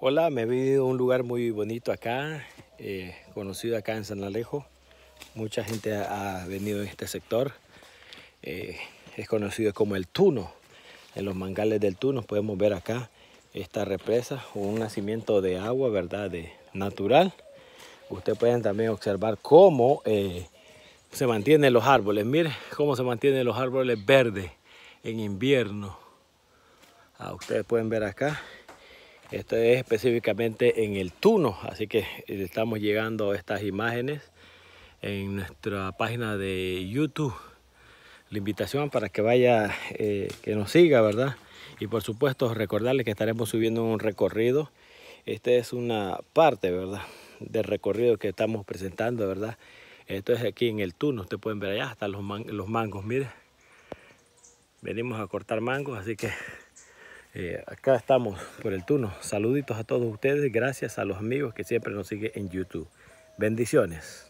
Hola, me he venido a un lugar muy bonito acá, eh, conocido acá en San Alejo. Mucha gente ha, venido en este sector. Eh, es conocido como el Tuno. En los mangales del Tuno podemos ver acá esta represa un nacimiento de agua, ¿verdad? De natural. Ustedes pueden también observar cómo eh, se mantienen los árboles. Miren cómo se mantienen los árboles verdes en invierno. Ah, ustedes pueden ver acá esto es específicamente en el Tuno, así que eh, estamos llegando a estas imágenes en nuestra página de YouTube. La invitación para que vaya, eh, que nos siga, ¿verdad? Y por supuesto recordarles que estaremos subiendo un recorrido. Esta es una parte, ¿verdad? Del recorrido que estamos presentando, ¿verdad? Esto es aquí en el Tuno, ustedes pueden ver allá hasta los, los mangos, miren. Venimos a cortar mangos, así que eh, acá estamos por el turno. Saluditos a todos ustedes. Gracias a los amigos que siempre nos siguen en YouTube. Bendiciones.